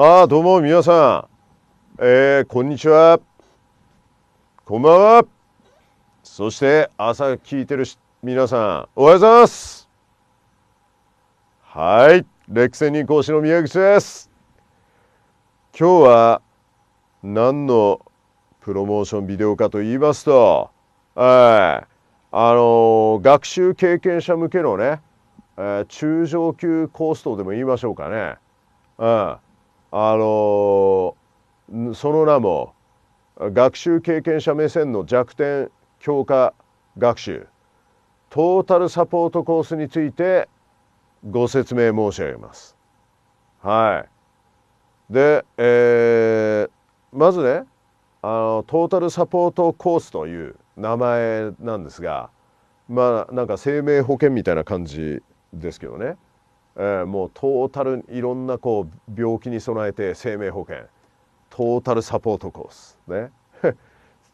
ああ、どうも皆さん。えー、こんにちは。こんばんは。そして朝聞いてるし皆さん、おはようございます。はい、歴戦人講師の宮口です。今日は何のプロモーションビデオかと言いますと、はい、あの学習経験者向けのね、えー、中上級コースとでも言いましょうかね。うんあのその名も学習経験者目線の弱点強化学習トータルサポートコースについてご説明申し上げます。はい、で、えー、まずねあのトータルサポートコースという名前なんですがまあなんか生命保険みたいな感じですけどねえもうトータルいろんなこう病気に備えて生命保険トータルサポートコースね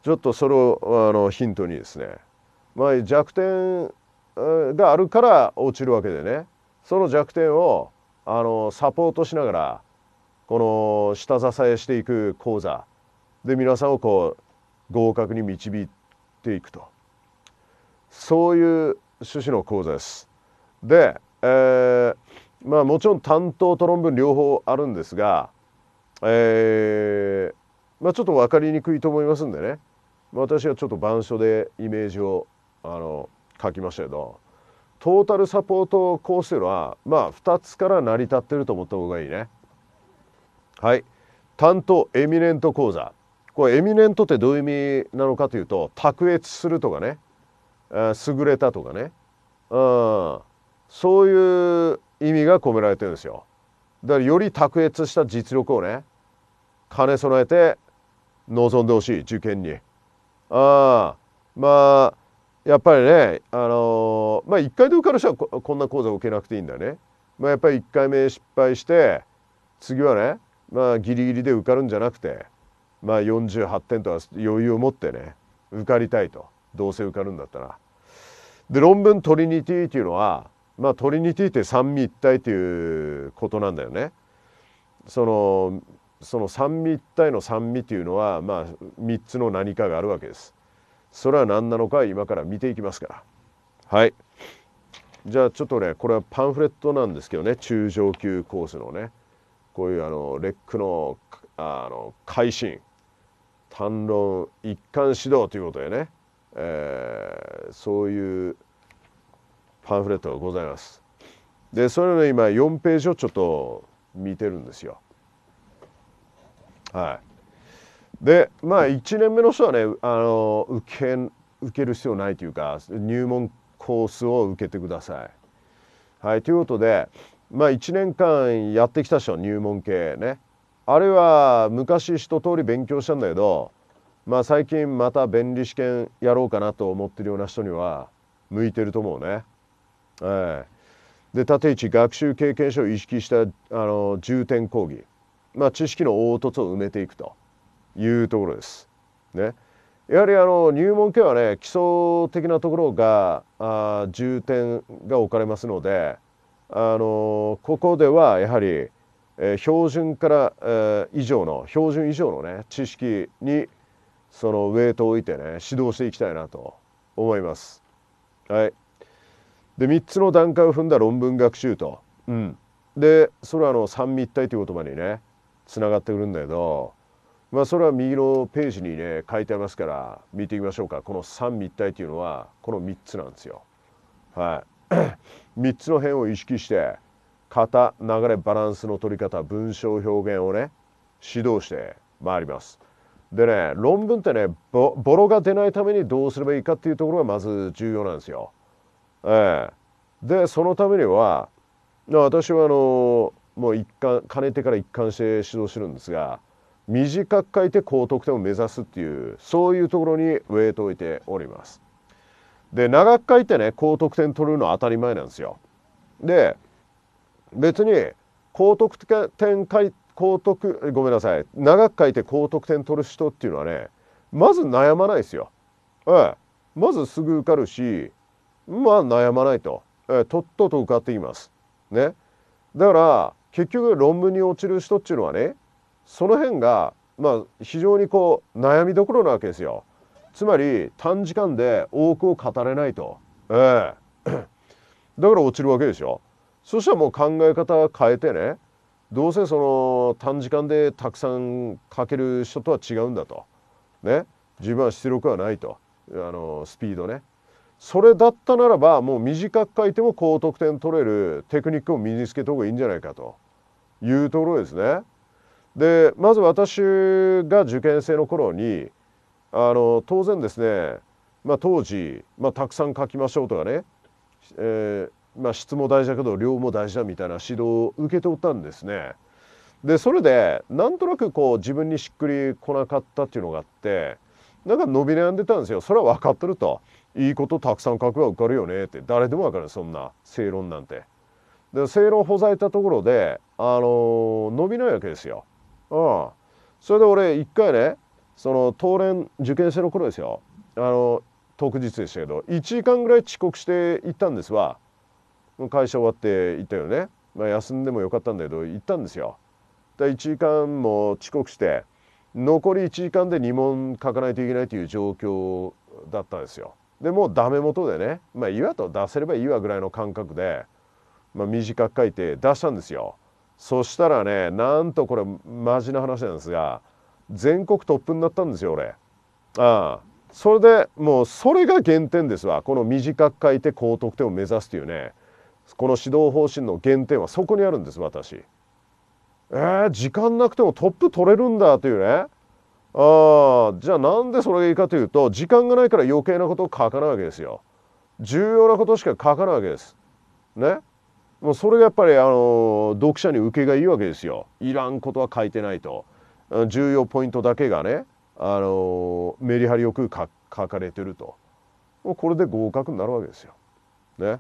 ちょっとそれをあのヒントにですね、まあ、弱点があるから落ちるわけでねその弱点をあのサポートしながらこの下支えしていく講座で皆さんをこう合格に導いていくとそういう趣旨の講座です。でえー、まあもちろん担当と論文両方あるんですが、えー、まあ、ちょっと分かりにくいと思いますんでね私はちょっと板書でイメージをあの書きましたけどトータルサポートコースというのはまあ2つから成り立ってると思った方がいいね。はい担当エミネント講座これエミネントってどういう意味なのかというと卓越するとかね優れたとかねうんそういう意味が込められてるんですよ。だからより卓越した実力をね兼ね備えて望んでほしい受験に。あまあやっぱりね、あのー、まあ、1回で受かる人はこんな講座を受けなくていいんだよね。まあ、やっぱり1回目失敗して次はね、まあ、ギリギリで受かるんじゃなくて、まあ、48点とは余裕を持ってね受かりたいとどうせ受かるんだったら。で論文トリニティというのはまあトリニティって三位一体ということなんだよね。そのその三位一体の三味というのはまあ3つの何かがあるわけです。それは何なのか今から見ていきますから。はい。じゃあちょっとねこれはパンフレットなんですけどね中上級コースのねこういうあのレックのあの改心単論一貫指導ということでね、えー、そういうパンフレットがございます。でそれの今4ページをちょっと見てるんですよ。はい、でまあ1年目の人はねあの受け受ける必要ないというか入門コースを受けてください。はい、ということで、まあ、1年間やってきた人は入門系ねあるいは昔一通り勉強したんだけど、まあ、最近また便利試験やろうかなと思ってるような人には向いてると思うね。はい、で縦一学習経験書を意識したあの重点講義、まあ、知識の凹凸を埋めていくというところです。ね、やはりあの入門系はね基礎的なところがあ重点が置かれますので、あのここではやはり、えー、標準から、えー、以上の標準以上のね知識にそのウェイトを置いてね指導していきたいなと思います。はいで3つの段階を踏んだ論文学習と、うん、でそれはあの三密体という言葉にねつながってくるんだけど、まあ、それは右のページにね書いてありますから見てみましょうかこの三密体というのはこの3つなんですよ。はい、3 つの辺を意識して型流れバランスの取り方文章表現をね指導してまいります。でね論文ってねボロが出ないためにどうすればいいかっていうところがまず重要なんですよ。ええー、でそのためには私はあのもう一貫かねてから一貫して指導してるんですが短く書いて高得点を目指すっていうそういうところにウェイトを置いております。で長く書いてね高得点取るのは当たり前なんですよ。で別に高得点書い高得ごめんなさい長く書いて高得点取る人っていうのはねまず悩まないですよ。ええ、まずすぐ受かるしまあ悩まないと、えー、とっとと受かっています。ね、だから結局論文に落ちる人っていうのはねその辺が、まあ、非常にこう悩みどころなわけですよ。つまり短時間で多くを語れないと、えー、だから落ちるわけですよ。そしたらもう考え方変えてねどうせその短時間でたくさん書ける人とは違うんだと。ね自分は出力はないとあのスピードねそれだったならばもう短く書いても高得点取れるテクニックを身につけた方がいいんじゃないかというところですね。でまず私が受験生の頃にあの当然ですね、まあ、当時、まあ、たくさん書きましょうとかね、えー、まあ、質も大事だけど量も大事だみたいな指導を受けておったんですね。でそれでなんとなくこう自分にしっくりこなかったっていうのがあってなんか伸び悩んでたんですよそれは分かってると。いいことたくさん書くば受かるよねって誰でも分かるそんな正論なんて。で正論ほざいたところであの伸びないわけですよ。うん、それで俺一回ねその当連受験生の頃ですよあの特日でしたけど1時間ぐらい遅刻して行ったんですわ会社終わって行ったよね、まあ、休んでもよかったんだけど行ったんですよ。で1時間も遅刻して残り1時間で2問書かないといけないという状況だったんですよ。でもうダメ元でね、まあ、岩と出せればいいわぐらいの感覚で、まあ、短く書いて出したんですよ。そしたらねなんとこれマジな話なんですが全国トップになったんですよ俺。ああそれでもうそれが原点ですわこの短く書いて高得点を目指すというねこの指導方針の原点はそこにあるんです私。えー、時間なくてもトップ取れるんだというねあじゃあなんでそれがいいかというと時間がないから余計なことを書かないわけですよ。重要なことしか書かないわけです。ねもうそれがやっぱりあの読者に受けがいいわけですよ。いらんことは書いてないと。重要ポイントだけがねあのメリハリよく書かれてると。もうこれで合格になるわけですよ。ね。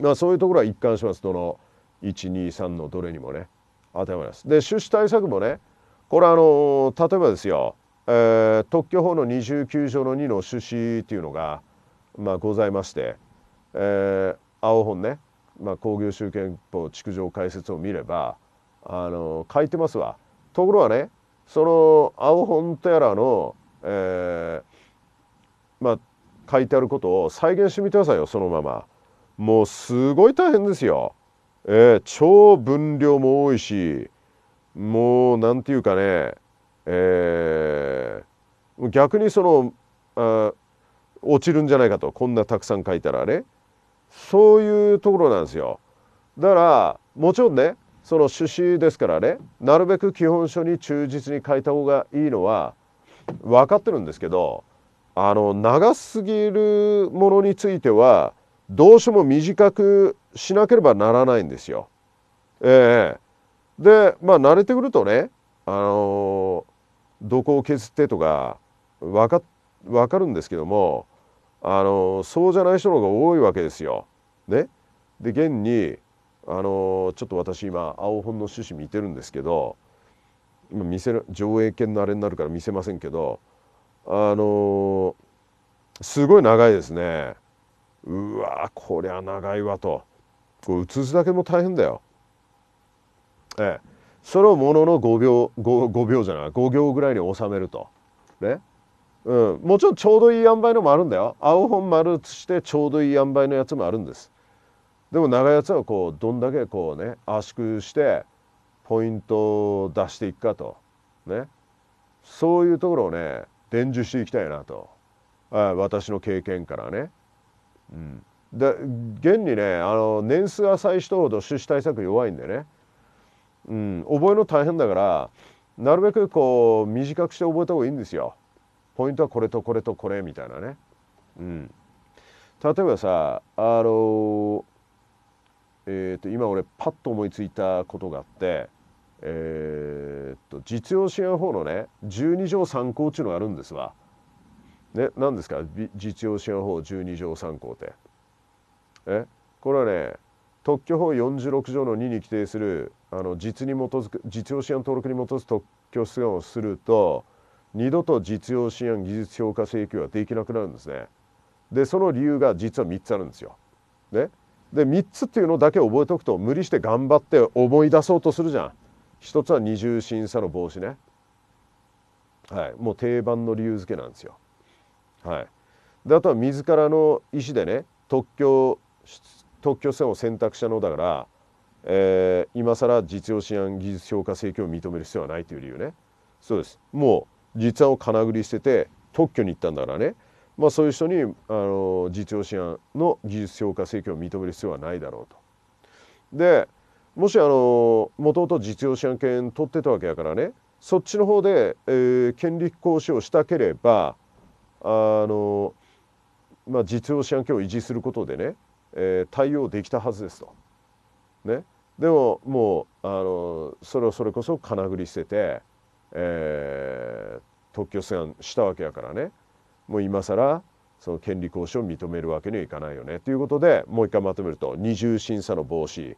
まあそういうところは一貫します。どの123のどれにもね当てはまります。で出資対策もねこれあの例えばですよ、えー、特許法の29条の2の趣旨っていうのが、まあ、ございまして、えー、青本ね、まあ、工業集憲法築城解説を見ればあの書いてますわ。ところがねその青本とやらの、えー、まあ、書いてあることを再現してみてくださいよそのまま。もうすごい大変ですよ。えー、超分量も多いしもう何て言うかね、えー、逆にそのあ落ちるんじゃないかとこんなたくさん書いたらねそういうところなんですよ。だからもちろんねその趣旨ですからねなるべく基本書に忠実に書いた方がいいのは分かってるんですけどあの長すぎるものについてはどうしても短くしなければならないんですよ。ええでまあ慣れてくるとねあのどこを削ってとか分か分かるんですけどもあのそうじゃない人の方が多いわけですよ。ね、で現にあのちょっと私今青本の趣旨見てるんですけど今見せ上映権のあれになるから見せませんけどあのすごい長いですね。うわこりゃ長いわと。こう映すだけも大変だよ。ええ、それをものの5秒 5, 5秒じゃない5行ぐらいに収めると。ねうん、もちろんちょうどいい塩梅のもあるんだよ青本丸してちょうどいい塩梅のやつもあるんですでも長いやつはこうどんだけこうね圧縮してポイントを出していくかとねそういうところをね伝授していきたいなと私の経験からね、うん、で現にねあの年数浅い人ほど出資対策弱いんでねうん、覚えるの大変だからなるべくこう短くして覚えた方がいいんですよ。ポイントはこれとこれとこれみたいなね。うん、例えばさあのえーと、今俺パッと思いついたことがあってえー、っと実用支援法のね12条3項っていうのがあるんですわ。ね、何ですか実用支援法12条3項って。えこれはね特許法46条の2に規定するあの実に基づく実用試案登録に基づく特許出願をすると二度と実用試案技術評価請求はできなくなるんですね。でその理由が実は3つあるんですよ。ね、で3つっていうのだけ覚えておくと無理して頑張って思い出そうとするじゃん。一つは二重審査の防止ね。はい、もう定番の理由付けなんですよ。はい、であとは自らの意思でね特許特許線を選択したのだからえー、今更実用試案技術評価請求を認める必要はないという理由ねそうですもう実案をかなぐり捨てて特許に行ったんだからね、まあ、そういう人にあの実用試案の技術評価請求を認める必要はないだろうと。でもしあのもともと実用試案権取ってたわけだからねそっちの方で、えー、権利行使をしたければあの、まあ、実用試案権を維持することでね、えー、対応できたはずですと。ね、でももうあのそれをそれこそかなぐり捨てて、えー、特許出願したわけやからねもう今更その権利行使を認めるわけにはいかないよねということでもう一回まとめると二重審査の防止、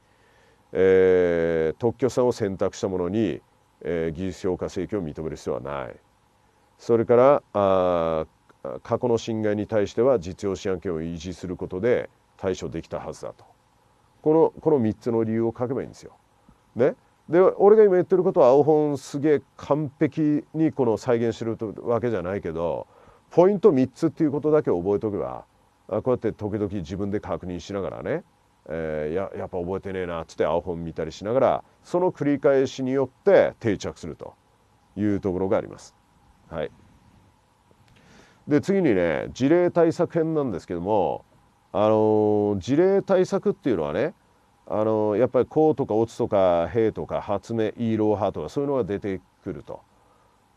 えー、特許さんを選択したものに、えー、技術評価請求を認める必要はないそれからあ過去の侵害に対しては実用試案権を維持することで対処できたはずだと。このこの3つの理由を書けばいいんですよ。ね、で俺が今言ってることは青本すげえ完璧にこの再現してるわけじゃないけどポイント3つっていうことだけ覚えとけばこうやって時々自分で確認しながらね、えー、ややっぱ覚えてねえなっつって青本見たりしながらその繰り返しによって定着するというところがあります。はい、で次にね事例対策編なんですけどもあの事例対策っていうのはねあのやっぱり「こう」とか「乙とか「へ」とか「発明」「イーロー派」とかそういうのが出てくると。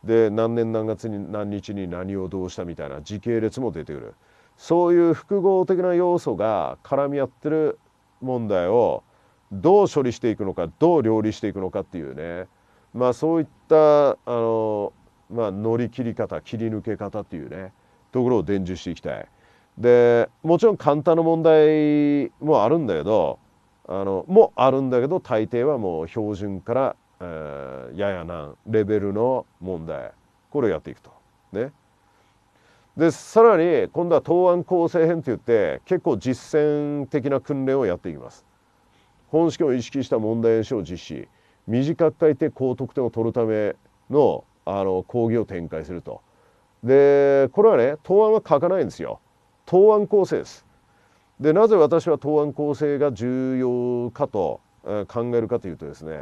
で何年何月に何日に何をどうしたみたいな時系列も出てくるそういう複合的な要素が絡み合ってる問題をどう処理していくのかどう料理していくのかっていうねまあそういったあの、まあ、乗り切り方切り抜け方っていうねところを伝授していきたい。でもちろん簡単な問題もあるんだけどあのもあるんだけど大抵はもう標準から、えー、やや難レベルの問題これをやっていくと。ね、でさらに今度は答案構成編っていって結構実践的な訓練をやっていきます。本式を意識した問題演習を実施短く書いて高得点を取るためのあの講義を展開すると。でこれはね答案は書かないんですよ。答案構成です。でなぜ私は答案構成が重要かと考えるかというとですね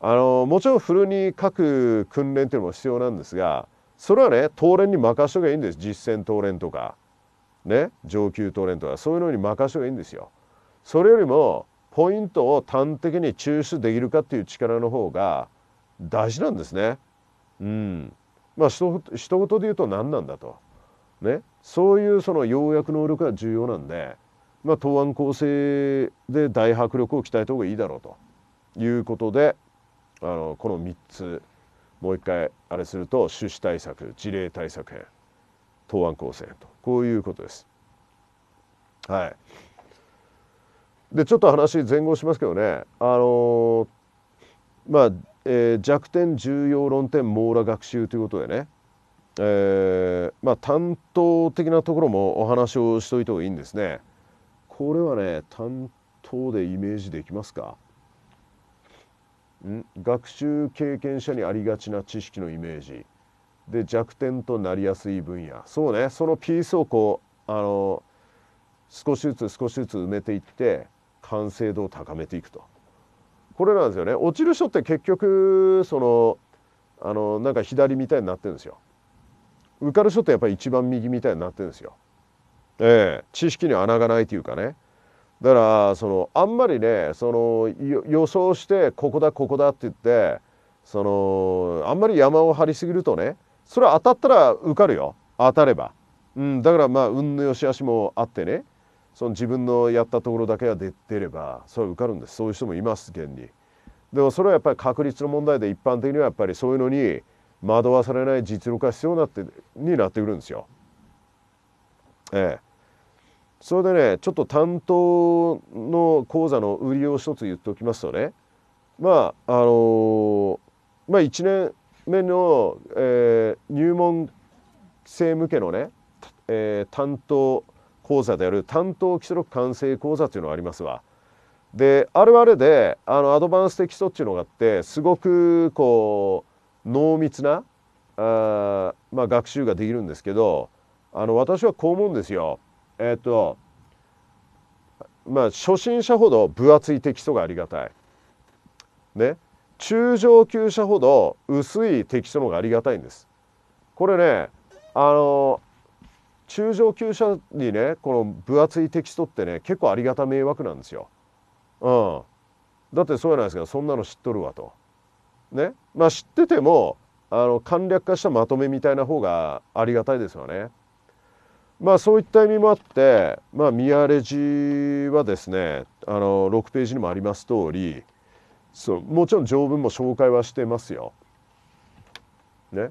あのもちろんフルに書く訓練というのも必要なんですがそれはね当練に任しとけばいいんです実践当練とかね上級当練とかそういうのに任しとけばいいんですよ。それよりもポイントを端的に抽出できるかっていう力の方が大事なんですね。うん、まあ一言で言うと何なんだと。ね、そういうその要約能力が重要なんで、まあ、答案構成で大迫力を鍛えた方がいいだろうということであのこの3つもう一回あれすると趣旨対策事例対策編答案構成とこういうことです。はい、でちょっと話前後しますけどねあのまあ、えー、弱点重要論点網羅学習ということでねえー、まあ、担当的なところもお話をしといた方がいいんですね。これはね担当でイメージできますかん学習経験者にありがちな知識のイメージで弱点となりやすい分野そうねそのピースをこうあの少しずつ少しずつ埋めていって完成度を高めていくとこれなんですよね落ちる人って結局そのあのなんか左みたいになってるんですよ受かる人ってやっぱり一番右みたいになってるんですよ。ええ、知識に穴がないというかねだからそのあんまりねその予想してここだここだって言ってそのあんまり山を張りすぎるとねそれは当たったら受かるよ当たれば、うん、だからまあ運の良し悪しもあってねその自分のやったところだけが出てればそれは受かるんですそういう人もいます現に。でもそれはやっぱり確率の問題で一般的にはやっぱりそういうのに惑わされない実力が必要なってになってくるんですよ。ええ、それでねちょっと担当の講座の売りを一つ言っておきますとねまああのー、まあ1年目の、えー、入門生向けのね、えー、担当講座である担当基礎力完成講座というのがありますわ。であるあれであのアドバンス的基礎っていうのがあってすごくこう濃密なあ、まあ、学習ができるんですけどあの私はこう思うんですよ。えっ、ー、とまあ初心者ほど分厚いテキストがありがたい。ね中上級者ほど薄いテキストの方がありがたいんです。これねあの中上級者にねこの分厚いテキストってね結構ありがた迷惑なんですよ。うん、だってそうじゃないですかそんなの知っとるわと。ねまあ、知っててもあの簡略化したまとめみたいな方がありがたいですよね。まあそういった意味もあって、まあ、ミアレジはですねあの6ページにもあります通りそうもちろん条文も紹介はしてますよ。ね。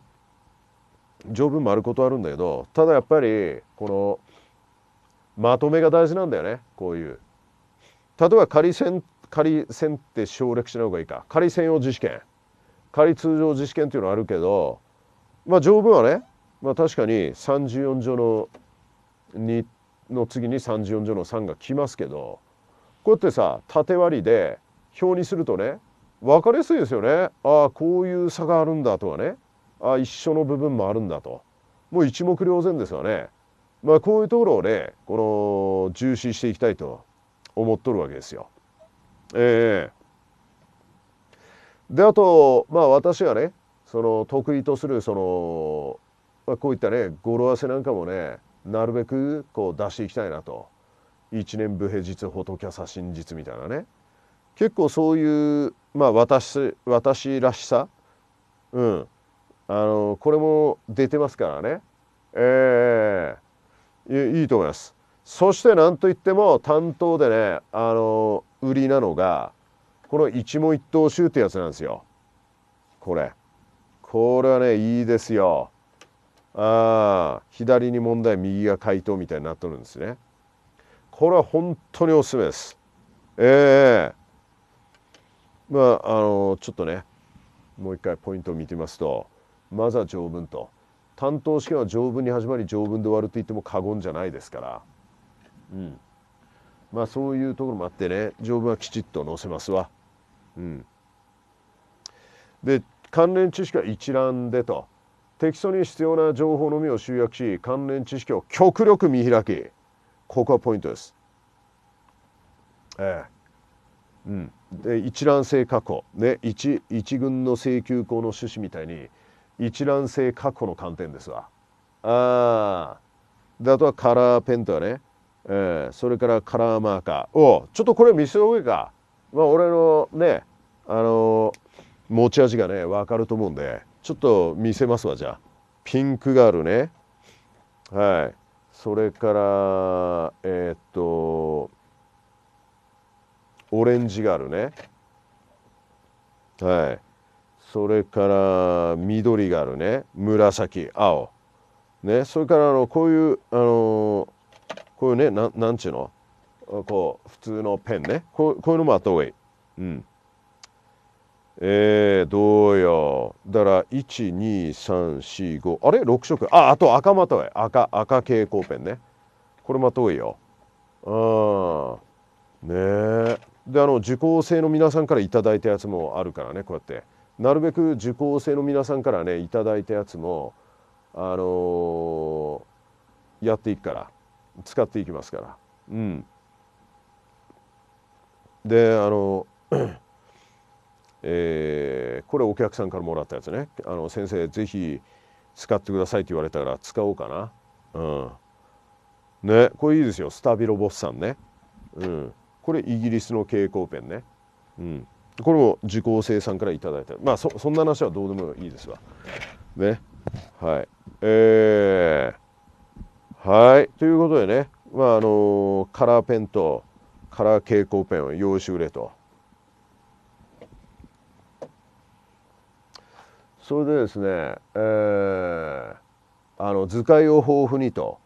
条文もあることあるんだけどただやっぱりこのまとめが大事なんだよねこういう。例えば仮線仮線って省略しない方がいいか仮線用自主権。仮通常自治権っていうのはあるけどまあ条文はね、まあ、確かに34条の2の次に34条の3が来ますけどこうやってさ縦割りで表にするとね分かりやすいですよねああこういう差があるんだとかねああ一緒の部分もあるんだともう一目瞭然ですよね。まあ、こういうところをねこの重視していきたいと思っとるわけですよ。えーであとまあ私がねその得意とするその、まあ、こういったね語呂合わせなんかもねなるべくこう出していきたいなと一年武平日仏さ真実みたいなね結構そういう、まあ私、私らしさ、うん、あのこれも出てますからね、えー、いいと思います。そしてんといっても担当でねあの売りなのがこの一問一答集ってやつなんですよこれこれはねいいですよあ左に問題右が回答みたいになっとるんですねこれは本当におすすめですええー、まああのちょっとねもう一回ポイントを見てみますとまずは条文と担当試験は条文に始まり条文で終わると言っても過言じゃないですからうんまあそういうところもあってね条文はきちっと載せますわ。うん、で関連知識は一覧でと適当に必要な情報のみを集約し関連知識を極力見開きここはポイントです。ええうん、で一覧性確保、ね、一一軍の請求項の趣旨みたいに一覧性確保の観点ですわ。あであとはカラーペンとはね、ええ、それからカラーマーカーおちょっとこれ見せようかまあ、俺のねあの持ち味がね分かると思うんでちょっと見せますわじゃあピンクガールねはいそれからえー、っとオレンジガールねはいそれから緑があるね紫青ねそれからあのこういうあのこういうねななんちゅうのこう普通のペンねこうこういうのもあった方がいい。うんえー、どうよ。だから、1、2、3、4、5。あれ ?6 色。あ、あと赤また上い。赤、赤蛍光ペンね。これまたわいよ。あねえ。で、あの、受講生の皆さんから頂いたやつもあるからね、こうやって。なるべく受講生の皆さんからね、頂いたやつも、あのー、やっていくから、使っていきますから。うん。であの、えー、これお客さんからもらったやつね「あの先生ぜひ使ってください」って言われたから使おうかな。うん、ねこれいいですよスタビロボスさんね。うん、これイギリスの蛍光ペンね。うん、これも受講生さんから頂いたまあそそんな話はどうでもいいですわ。ねはいえー、はいということでねまああのカラーペンとカラー蛍光ペンを用意してくれとそれでですね、えー、あの図解を豊富にと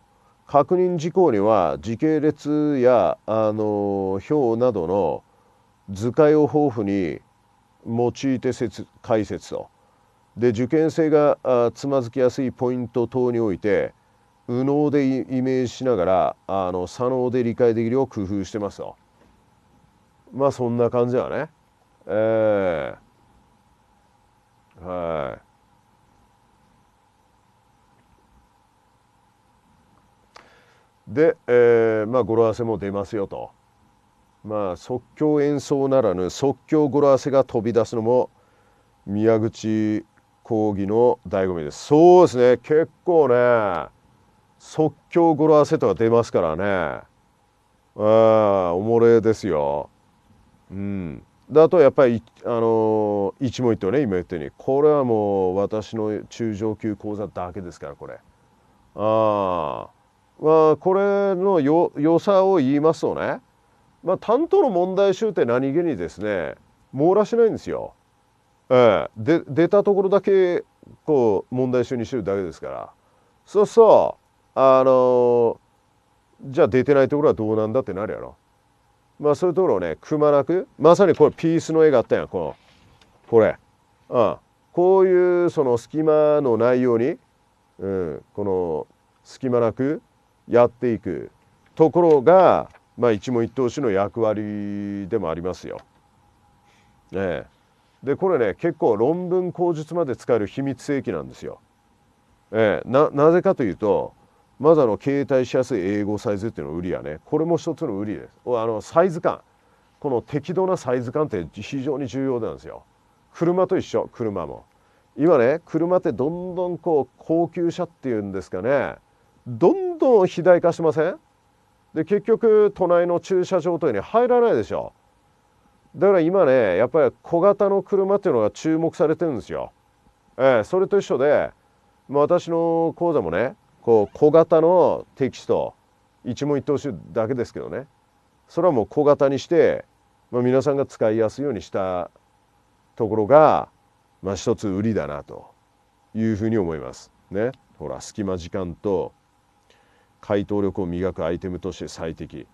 確認事項には時系列やあの表などの図解を豊富に用いて説解説とで受験生がつまずきやすいポイント等において右脳でイメージしながらあの左脳で理解できるよう工夫してますよ。まあそんな感じだね。えー、はい。で、えー、まあ語呂合わせも出ますよと。まあ即興演奏ならぬ即興語呂合わせが飛び出すのも宮口講義の醍醐味です。そうですね結構ね即興語呂合わせとか出ますからねあおもれですよ。うん、だとやっぱり、あのー、一問一答ね今言ったようにこれはもう私の中上級講座だけですからこれ。あまあこれのよ良さを言いますとね、まあ、担当の問題集って何気にですね網羅しないんですよ。ええ、で出たところだけこう問題集にしてるだけですから。そうそうあのじゃあ出てないところはどうなんだってなるやろ。まあそういうところをねくまなくまさにこれピースの絵があったやんこのこれ。ああこういうその隙間のないように、うん、この隙間なくやっていくところが、まあ、一問一答しの役割でもありますよ。ね、でこれね結構論文口述まで使える秘密兵器なんですよ。ええ、ななぜかというとまずあの携帯しやすい英語サイズっていうの売りやねこれも一つの売りですあのサイズ感この適度なサイズ感って非常に重要なんですよ車と一緒車も今ね車ってどんどんこう高級車っていうんですかねどんどん肥大化しませんで結局都内の駐車場というに入らないでしょだから今ねやっぱり小型の車っていうのが注目されてるんですよ、えー、それと一緒で、まあ、私の講座もねこう小型のテキスト一問一答集だけですけどねそれはもう小型にして、まあ、皆さんが使いやすいようにしたところが、まあ、一つ売りだなというふうに思います。ね、ほら隙間時間と回答力を磨くアイテムとして最適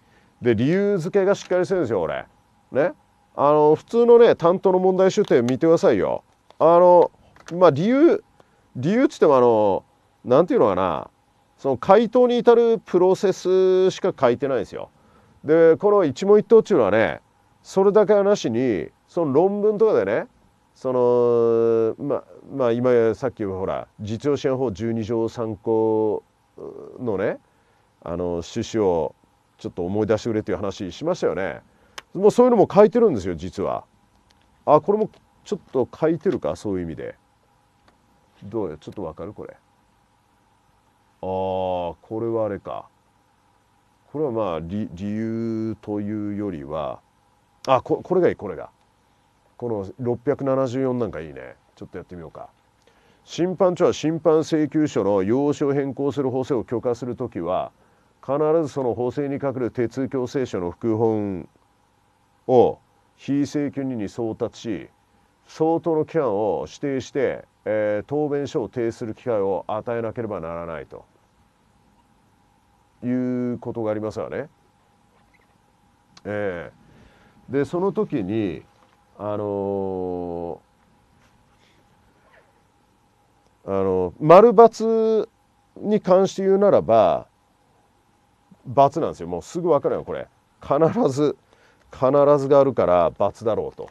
で理由付けがしっかりしてるんですよ俺ねあの普通のね担当の問題集て見てくださいよあのまあ理由理由っつってもあの何て言うのかなその回答に至るプロセスしか書いてないですよ。でこの一問一答っていうのはねそれだけはなしにその論文とかでねそのままあ今さっきほら実用支援法12条参考のねあの趣旨をちょっと思い出してくれという話しましたよね。もうそういうのも書いてるんですよ実は。あこれもちょっと書いてるかそういう意味で。どうよちょっとわかるこれ。これはあれかこれはまあ理由というよりはあここれがいいこれがこの674なんかいいねちょっとやってみようか審判長は審判請求書の要紙を変更する法制を許可する時は必ずその法制にける鉄続強制書の副本を非請求人に送達し相当の期間を指定して、えー、答弁書を提出する機会を与えなければならないと。いうことがありますわね。えー、でその時にあのー、あの丸×に関して言うならば×なんですよもうすぐ分かるよこれ必ず必ずがあるから×だろうと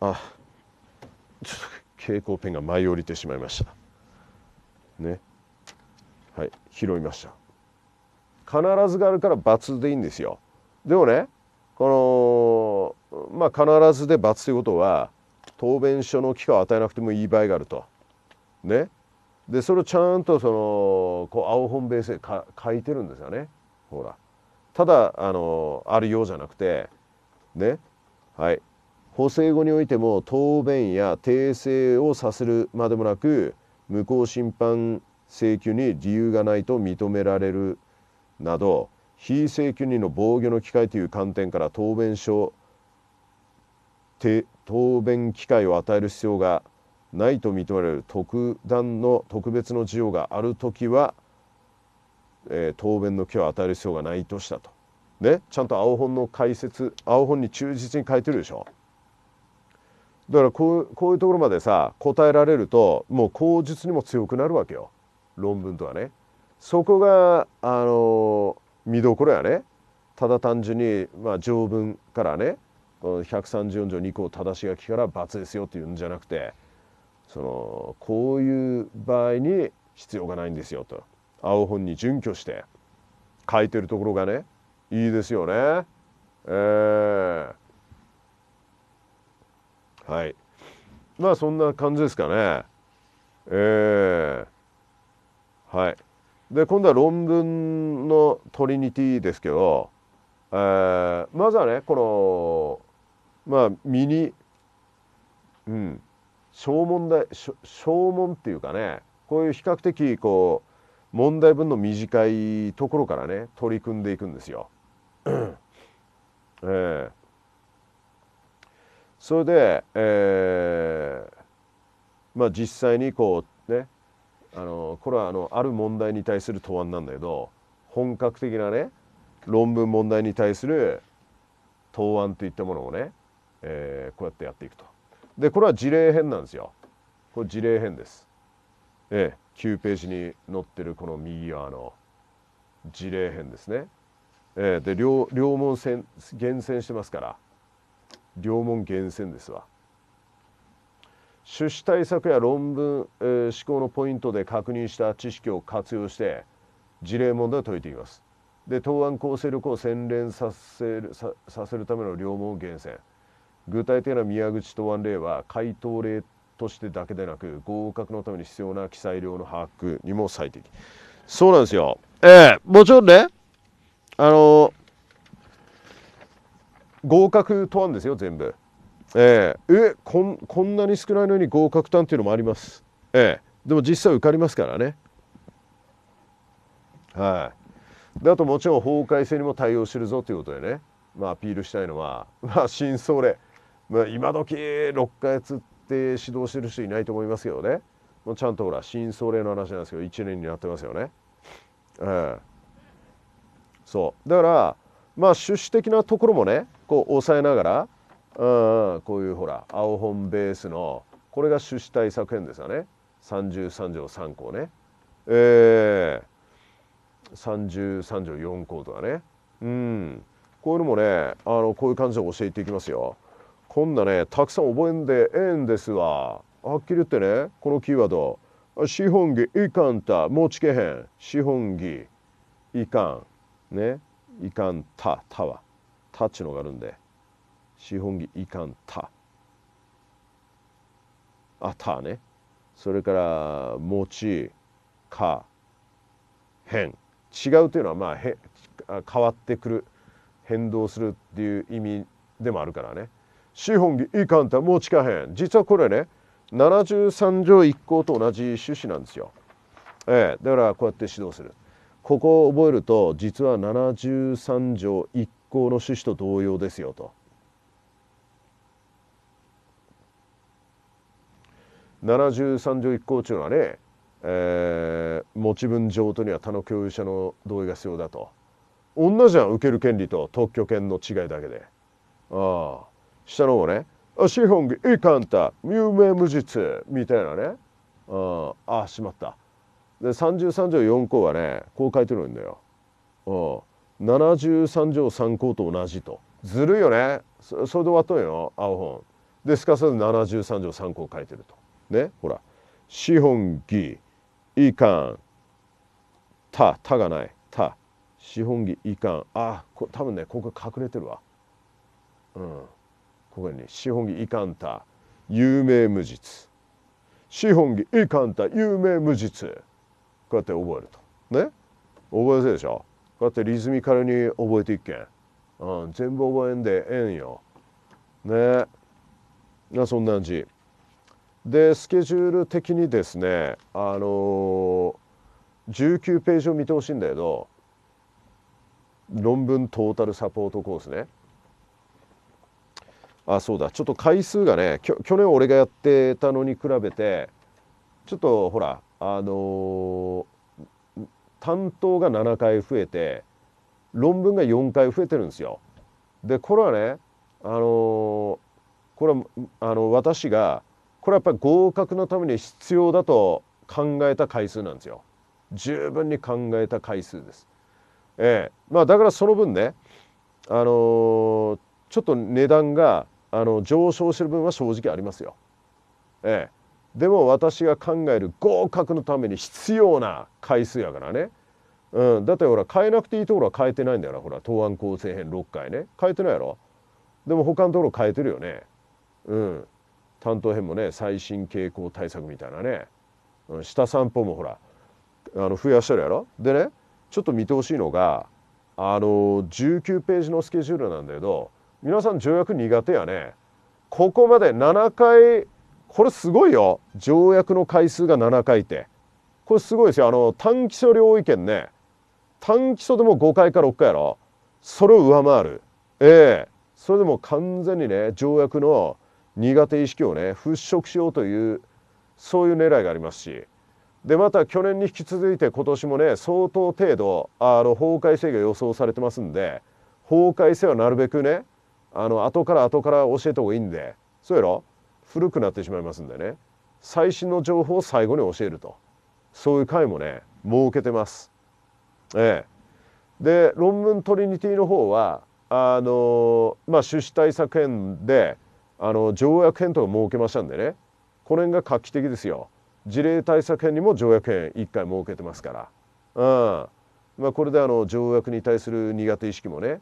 あちょっと蛍光ペンが舞い降りてしまいましたねはい拾いました必ずがあるから罰でいいんですよ。でもねこのまあ必ずで罰ということは答弁書の期間を与えなくてもいい場合があると。ね。でそれをちゃんとそのこう青本ベースで書いてるんですよね。ほら。ただあのあるようじゃなくてねはい補正後においても答弁や訂正をさせるまでもなく無効審判請求に理由がないと認められるなど非正規人の防御の機会という観点から答弁書答弁機会を与える必要がないと認められる特段の特別の需要がある時は、えー、答弁の機会を与える必要がないとしたと。ね、ちゃんと青本の解説青本に忠実に書いてるでしょ。だからこうこういうところまでさ答えられるともう口述にも強くなるわけよ論文とはね。そこがあの見どころやねただ単純に、まあ、条文からね134条2項正し書きから罰ですよっていうんじゃなくてそのこういう場合に必要がないんですよと青本に準拠して書いてるところがねいいですよね。えー、はいまあそんな感じですかね。えー、はい。で今度は論文のトリニティですけど、えー、まずはねこのまあミニうん小問題小問っていうかねこういう比較的こう問題文の短いところからね取り組んでいくんですよ。えー、それで、えー、まあ実際にこうねあのこれはあのある問題に対する答案なんだけど本格的なね論文問題に対する答案といったものをね、えー、こうやってやっていくと。でこれは事例編なんですよ。これ事例編です。ええ、9ページに載ってるこの右側の事例編ですね。ええ、で両両門厳選してますから両門厳選ですわ。出資対策や論文、えー、思考のポイントで確認した知識を活用して事例問題を解いています。で答案構成力を洗練させるささせるための良問を厳選具体的な宮口答案例は回答例としてだけでなく合格のために必要な記載量の把握にも最適そうなんですよええもちろんねあの合格答案ですよ全部えー、えこんこんなに少ないのに合格単っていうのもあります、えー、でも実際受かりますからねはいであともちろん法改正にも対応してるぞということでね、まあ、アピールしたいのは、まあ、新総例、まあ、今時6ヶ月って指導してる人いないと思いますけどねもうちゃんとほら新総例の話なんですけど1年になってますよね。ええ。そうだからまあ趣旨的なところもねこう抑えながらうんこういうほら青本ベースのこれが趣旨対策編ですよね33条3項ねえー、33条4項とかねうんこういうのもねあのこういう感じで教えていきますよ。こんなねたくさん覚えんでええんですわ。はっきり言ってねこのキーワード資本義いかんた持ちけへん資本義いかんねいかんたたはた」ッチのがあるんで資本義いかんたあたねそれから持ちか変違うというのはまあ変わってくる変動するっていう意味でもあるからね資本義いかんた持ちか変実はこれね73条1項と同じ趣旨なんですよ。ええ、だからこうやって指導する。ここを覚えると実は73条1項の趣旨と同様ですよと。73条1項というのはね、えー、持ち分譲渡には他の共有者の同意が必要だと女じゃん受ける権利と特許権の違いだけでああ下の方ね「資本がいかんた有名無実」みたいなねああしまったで33条4項はねこう書いてるんだよ。うん、73条3項と同じとずるいよねそれで終わっとんよ青本ですかさず73条3項書いてると。ねほら資本義いかんたたがないた資本義いかんあこ多分ねここ隠れてるわうんここに、ね、資本義いかんた有名無実資本義いかんた有名無実こうやって覚えるとね覚えやすいでしょこうやってリズミカルに覚えていっけん、うん、全部覚えんでええんよねそんな感じでスケジュール的にですねあの19ページを見てほしいんだけど論文トータルサポートコースねあそうだちょっと回数がね去年俺がやってたのに比べてちょっとほらあのー、担当が7回増えて論文が4回増えてるんですよ。でこれはねあのー、これはあの私がこれはやっぱり合格のために必要だと考えた回数なんですよ十分に考えた回数です、ええ、まあ、だからその分ね、あのー、ちょっと値段があの上昇してる分は正直ありますよ、ええ、でも私が考える合格のために必要な回数やからね、うん、だってほら変えなくていいところは変えてないんだよなほら答案構成編6回ね変えてないやろでも他のところ変えてるよねうん担当編もね最新傾向対策みたいなね下散歩もほらあの増やしてるやろでねちょっと見てほしいのがあの19ページのスケジュールなんだけど皆さん条約苦手やねここまで7回これすごいよ条約の回数が7回ってこれすごいですよあの短期訴領意見ね短期訴でも5回か6回やろそれを上回るええそれでも完全にね条約の苦手意識をね払拭しようというそういう狙いがありますしでまた去年に引き続いて今年もね相当程度あの法改正が予想されてますんで法改正はなるべくねあの後から後から教えた方がいいんでそうやろ古くなってしまいますんでね最新の情報を最後に教えるとそういう会もね設けてます。ええ、で論文トリニティの方はあのまあ、種子対策編であの条約編とか設けましたんでねこの辺が画期的ですよ事例対策編にも条約編1回設けてますから、うんまあ、これであの条約に対する苦手意識もね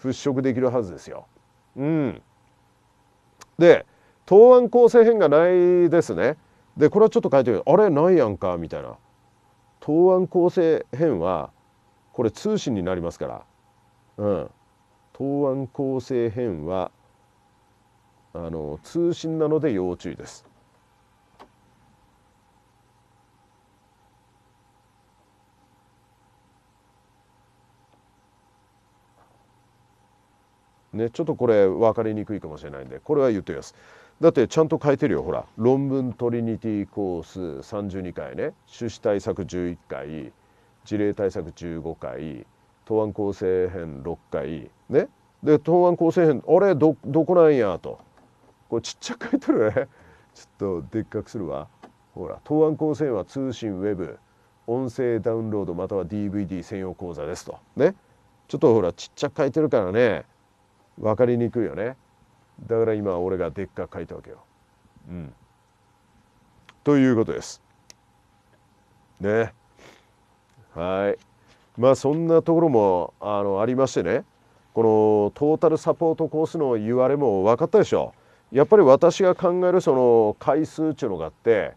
払拭できるはずですよ。うん、で答案構成編がないですね。でこれはちょっと書いてるあれないやんかみたいな答案構成編はこれ通信になりますから、うん、答案構成編はあの通信なので要注意です。ね、ちょっとこれ分かりにくいかもしれないんでこれは言ってきます。だってちゃんと書いてるよほら論文トリニティコース32回ね趣旨対策11回事例対策15回答案構成編6回ねで答案構成編あれどどこなんやとこれちっちゃく書いてるね ちょっとでっかくするわほら東安高専は通信ウェブ音声ダウンロードまたは DVD 専用講座ですとねちょっとほらちっちゃく書いてるからね分かりにくいよねだから今俺がでっかく書いたわけよ。うん、ということです。ね。はいまあそんなところもあのありましてねこのトータルサポートコースの言われも分かったでしょう。やっぱり私が考えるその回数っていうのがあって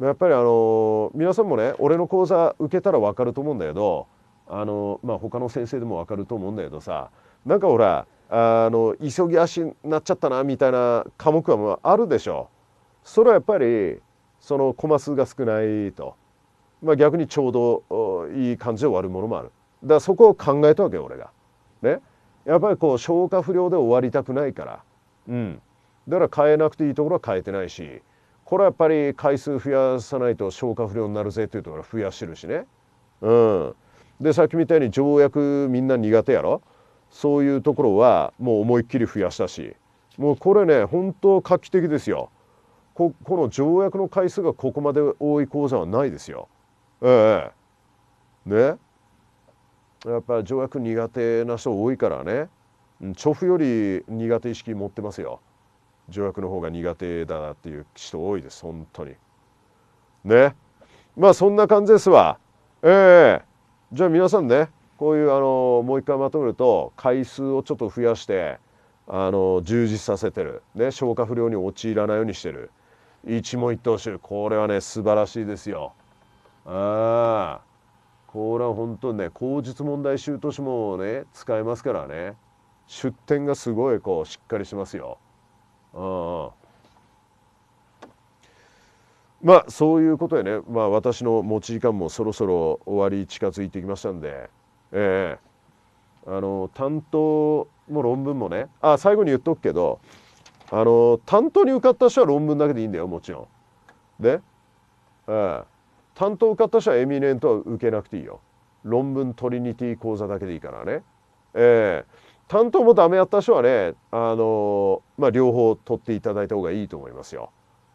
やっぱりあの皆さんもね俺の講座受けたら分かると思うんだけどあの、まあ、他の先生でも分かると思うんだけどさなんかほらあの急ぎ足になっちゃったなみたいな科目はもうあるでしょそれはやっぱりそのコマ数が少ないと、まあ、逆にちょうどいい感じで終わるものもあるだからそこを考えたわけ俺が。ねやっぱりこう消化不良で終わりたくないから、うん、だから変えなくていいところは変えてないしこれはやっぱり回数増やさないと消化不良になるぜというところ増やしてるしね。うん、でさっきみたいに条約みんな苦手やろそういうところはもう思いっきり増やしたしもうこれね本当画期的ですよここの条約の回数がここまで多い口座はないですよ。ええねやっぱ条約苦手な人多いからね。チョフより苦手意識持ってますよ。条約の方が苦手だなっていう人多いです本当に。ねまあそんな感じですわ。ええー、じゃあ皆さんねこういうあのもう一回まとめると回数をちょっと増やしてあの充実させてる、ね、消化不良に陥らないようにしてる一問一答集これはね素晴らしいですよ。あこれは本当にね口述問題集としてもね使えますからね出典がすごいこうしっかりしますよ。あまあそういうことでね、まあ、私の持ち時間もそろそろ終わり近づいてきましたんで、えー、あの担当も論文もねあ最後に言っとくけどあの担当に受かった人は論文だけでいいんだよもちろん。で、えー、担当受かった人はエミネントは受けなくていいよ。論文トリニティ講座だけでいいからね。えー、担当もダメやった人はね、あのまあ、両方取っていただいた方がいいと思いますよ。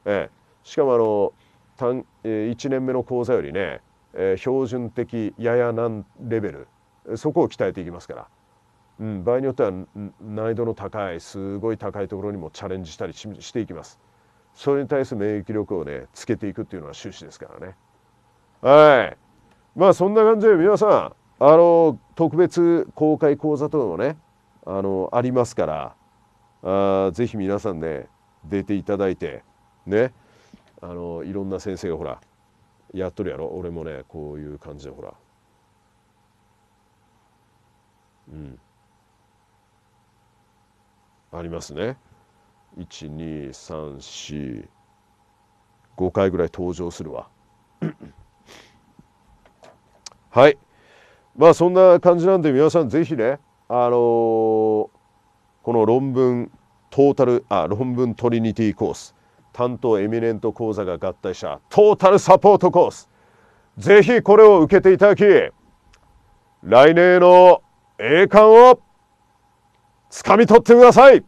ええ、しかもあの単、え1年目の講座よりね、え標準的やや難レベルそこを鍛えていきますから、うん、場合によっては難易度の高いすごい高いところにもチャレンジしたりししていきます。それに対する免疫力をねつけていくっていうのは趣旨ですからね。はいまあそんな感じで皆さんあの特別公開講座とのねあのありますからあぜひ皆さんね出ていただいてねあのいろんな先生がほらやっとるやろ俺もねこういう感じでほらうんありますね12345回ぐらい登場するわはいまあそんな感じなんで皆さんぜひねあのー、この論文トータルあ論文トリニティコース担当エミネント講座が合体したトータルサポートコースぜひこれを受けていただき来年の栄冠をつかみ取ってください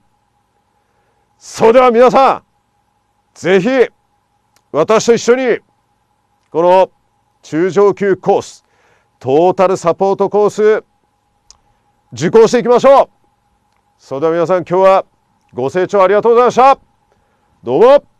それでは皆さんぜひ私と一緒にこの中上級コーストータルサポートコース受講していきましょうそれでは皆さん今日はご清聴ありがとうございましたどうも